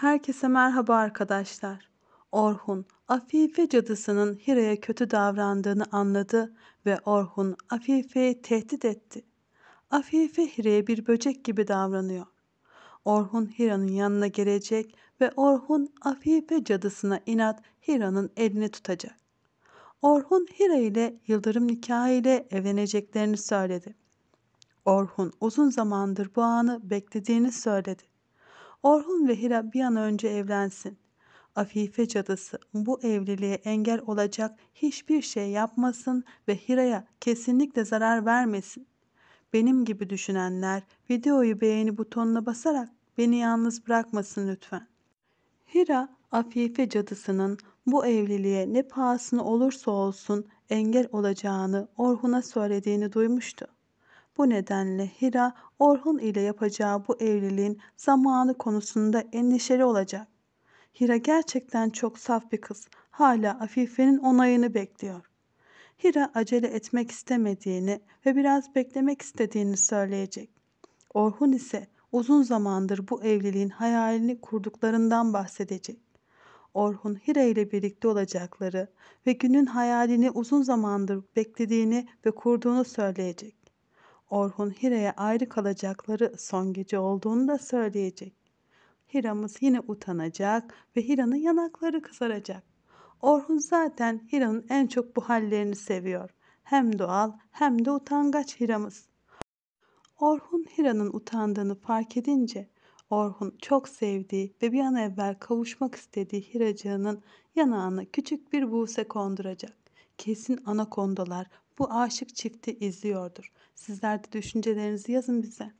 Herkese merhaba arkadaşlar. Orhun, Afife cadısının Hira'ya kötü davrandığını anladı ve Orhun Afife'yi tehdit etti. Afife Hira'ya bir böcek gibi davranıyor. Orhun Hira'nın yanına gelecek ve Orhun Afife cadısına inat Hira'nın elini tutacak. Orhun Hira ile Yıldırım nikahı ile evleneceklerini söyledi. Orhun uzun zamandır bu anı beklediğini söyledi. Orhun ve Hira bir an önce evlensin. Afife cadısı bu evliliğe engel olacak hiçbir şey yapmasın ve Hira'ya kesinlikle zarar vermesin. Benim gibi düşünenler videoyu beğeni butonuna basarak beni yalnız bırakmasın lütfen. Hira Afife cadısının bu evliliğe ne pahasına olursa olsun engel olacağını Orhun'a söylediğini duymuştu. Bu nedenle Hira Orhun ile yapacağı bu evliliğin zamanı konusunda endişeli olacak. Hira gerçekten çok saf bir kız. Hala Afife'nin onayını bekliyor. Hira acele etmek istemediğini ve biraz beklemek istediğini söyleyecek. Orhun ise uzun zamandır bu evliliğin hayalini kurduklarından bahsedecek. Orhun Hira ile birlikte olacakları ve günün hayalini uzun zamandır beklediğini ve kurduğunu söyleyecek. Orhun Hira'ya ayrı kalacakları son gece olduğunu da söyleyecek. Hira'mız yine utanacak ve Hira'nın yanakları kızaracak. Orhun zaten Hira'nın en çok bu hallerini seviyor. Hem doğal hem de utangaç Hira'mız. Orhun Hira'nın utandığını fark edince Orhun çok sevdiği ve bir an evvel kavuşmak istediği Hiracığının yanağına küçük bir buğse konduracak kesin anakondalar bu aşık çifti izliyordur. Sizler de düşüncelerinizi yazın bize.